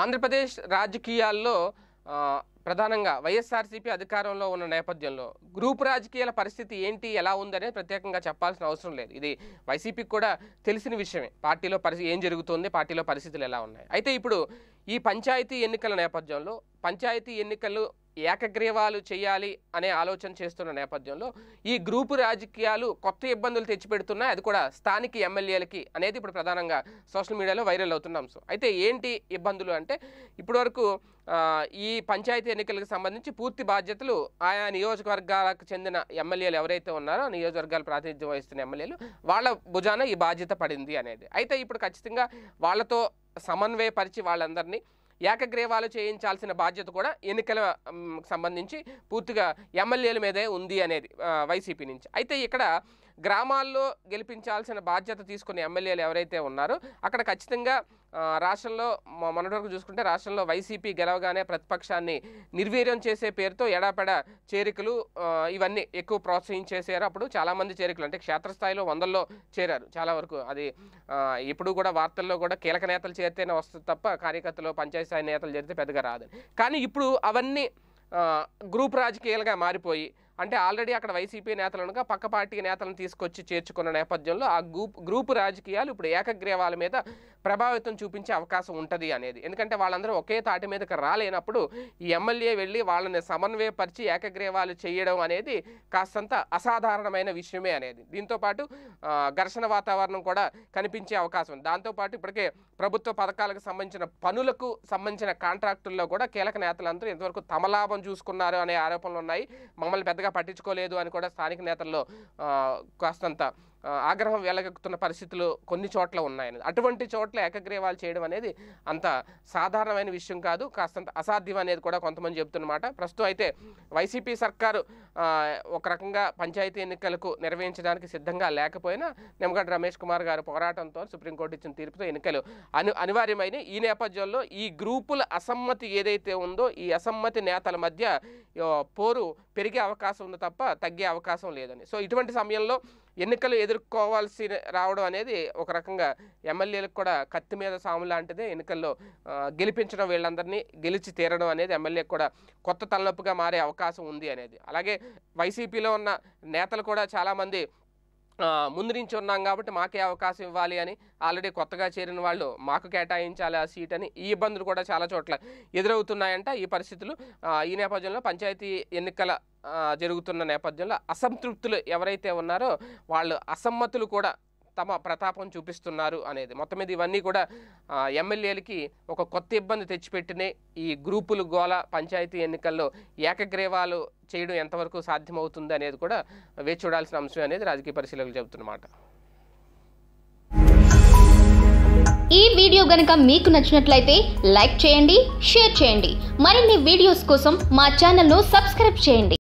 ఆంధ్రప్రదేశ్ రాజకీయాల్లో ప్రధానంగా వైఎస్ఆర్సీపీ అధికారంలో ఉన్న నేపథ్యంలో గ్రూప్ రాజకీయాల పరిస్థితి ఏంటి ఎలా ఉందనేది ప్రత్యేకంగా చెప్పాల్సిన అవసరం లేదు ఇది వైసీపీకి కూడా తెలిసిన విషయమే పార్టీలో పరిస్థితి ఏం జరుగుతుంది పార్టీలో పరిస్థితులు ఎలా ఉన్నాయి అయితే ఇప్పుడు ఈ పంచాయతీ ఎన్నికల నేపథ్యంలో పంచాయతీ ఎన్నికలు ఏకగ్రీవాలు చేయాలి అనే ఆలోచన చేస్తున్న నేపథ్యంలో ఈ గ్రూపు రాజకీయాలు కొత్త ఇబ్బందులు తెచ్చిపెడుతున్నాయి అది కూడా స్థానిక ఎమ్మెల్యేలకి అనేది ఇప్పుడు ప్రధానంగా సోషల్ మీడియాలో వైరల్ అవుతున్న అంశం అయితే ఏంటి ఇబ్బందులు అంటే ఇప్పటివరకు ఈ పంచాయతీ ఎన్నికలకు సంబంధించి పూర్తి బాధ్యతలు ఆయా నియోజకవర్గాలకు చెందిన ఎమ్మెల్యేలు ఎవరైతే ఉన్నారో నియోజకవర్గాలు ప్రాతినిధ్యం వహిస్తున్న ఎమ్మెల్యేలు వాళ్ళ భుజాన ఈ బాధ్యత పడింది అనేది అయితే ఇప్పుడు ఖచ్చితంగా వాళ్ళతో సమన్వయపరిచి వాళ్ళందరినీ ఏకగ్రీవాలు చేయించాల్సిన బాధ్యత కూడా ఎన్నికల సంబంధించి పూర్తిగా ఎమ్మెల్యేల మీదే ఉంది అనేది వైసీపీ నుంచి అయితే ఇక్కడ గ్రామాల్లో గెలిపించాల్సిన బాధ్యత తీసుకునే ఎమ్మెల్యేలు ఎవరైతే ఉన్నారో అక్కడ ఖచ్చితంగా రాష్ట్రంలో మొన్నటి వరకు చూసుకుంటే రాష్ట్రంలో వైసీపీ గెలవగానే ప్రతిపక్షాన్ని నిర్వీర్యం చేసే పేరుతో ఎడాపెడ చేరికలు ఇవన్నీ ఎక్కువ ప్రోత్సహించేసారు అప్పుడు చాలామంది చేరికలు అంటే క్షేత్రస్థాయిలో వందల్లో చేరారు చాలా వరకు అది ఇప్పుడు కూడా వార్తల్లో కూడా కీలక నేతలు చేరితేనే వస్తుంది తప్ప కార్యకర్తలు పంచాయతీ స్థాయి నేతలు చేరితే పెద్దగా రాదు కానీ ఇప్పుడు అవన్నీ గ్రూప్ రాజకీయాలుగా మారిపోయి అంటే ఆల్రెడీ అక్కడ వైసీపీ నేతలను పక్క పార్టీ నేతలను తీసుకొచ్చి చేర్చుకున్న నేపథ్యంలో ఆ గ్రూప్ గ్రూపు రాజకీయాలు ఇప్పుడు ఏకగ్రీవాల మీద ప్రభావితం చూపించే అవకాశం ఉంటుంది అనేది ఎందుకంటే వాళ్ళందరూ ఒకే తాటి మీదకి రాలేనప్పుడు ఈ ఎమ్మెల్యే వెళ్ళి వాళ్ళని సమన్వయపరిచి ఏకగ్రీవాలు చేయడం అనేది కాస్తంత అసాధారణమైన విషయమే అనేది దీంతోపాటు ఘర్షణ వాతావరణం కూడా కనిపించే అవకాశం ఉంది దాంతోపాటు ఇప్పటికే ప్రభుత్వ పథకాలకు సంబంధించిన పనులకు సంబంధించిన కాంట్రాక్టుల్లో కూడా కీలక నేతలందరూ ఇంతవరకు తమ లాభం చూసుకున్నారు అనే ఆరోపణలు ఉన్నాయి మమ్మల్ని పెద్దగా పట్టించుకోలేదు అని కూడా స్థానిక నేతల్లో కాస్తంత ఆగ్రహం వెలగక్కుతున్న పరిస్థితులు కొన్ని చోట్ల ఉన్నాయని అటువంటి చోట్ల ఏకగ్రీవాలు చేయడం అనేది అంత సాధారణమైన విషయం కాదు కాస్తంత అసాధ్యం అనేది కూడా కొంతమంది చెబుతున్నమాట ప్రస్తుతం అయితే వైసీపీ సర్కారు ఒక రకంగా పంచాయతీ ఎన్నికలకు నిర్వహించడానికి సిద్ధంగా లేకపోయినా నిమ్మగడ్డ రమేష్ కుమార్ గారు పోరాటంతో సుప్రీంకోర్టు ఇచ్చిన తీర్పుతో ఎన్నికలు అను అనివార్యమైన ఈ నేపథ్యంలో ఈ గ్రూపుల అసమ్మతి ఏదైతే ఉందో ఈ అసమ్మతి నేతల మధ్య పోరు పెరిగే అవకాశం ఉంది తప్ప తగ్గే అవకాశం లేదని సో ఇటువంటి సమయంలో ఎన్నికలు ఏదో ఎదుర్కోవాల్సి రావడం అనేది ఒక రకంగా ఎమ్మెల్యేలకు కూడా కత్తి మీద సాము లాంటిది ఎన్నికల్లో గెలిపించడం వీళ్ళందరినీ గెలిచి తీరడం అనేది ఎమ్మెల్యే కూడా కొత్త తలనొప్పిగా మారే అవకాశం ఉంది అనేది అలాగే వైసీపీలో ఉన్న నేతలు కూడా చాలామంది ముందు నుంచి ఉన్నాం కాబట్టి మాకే అవకాశం ఇవ్వాలి అని ఆల్రెడీ కొత్తగా చేరిన వాళ్ళు మాకు కేటాయించాలి ఆ సీట్ అని ఈ ఇబ్బందులు కూడా చాలా చోట్ల ఎదురవుతున్నాయంట ఈ పరిస్థితులు ఈ నేపథ్యంలో పంచాయతీ ఎన్నికల జరుగుతున్న నేపథ్యంలో అసంతృప్తులు ఎవరైతే ఉన్నారో వాళ్ళు అసమ్మతులు కూడా తమ ప్రతాపం చూపిస్తున్నారు అనేది మొత్తం మీద ఇవన్నీ కూడా ఎమ్మెల్యేలకి ఒక కొత్త ఇబ్బంది తెచ్చిపెట్టినే ఈ గ్రూపులు గోళ పంచాయతీ ఎన్నికల్లో ఏకగ్రీవాలు చేయడం ఎంతవరకు సాధ్యమవుతుంది అనేది కూడా వేచి చూడాల్సిన అంశం అనేది రాజకీయ పరిశీలకులు చెబుతున్నమాట ఈ వీడియో గనుక మీకు నచ్చినట్లయితే లైక్ చేయండి షేర్ చేయండి మరిన్ని వీడియోస్ కోసం మా ఛానల్ను సబ్స్క్రైబ్ చేయండి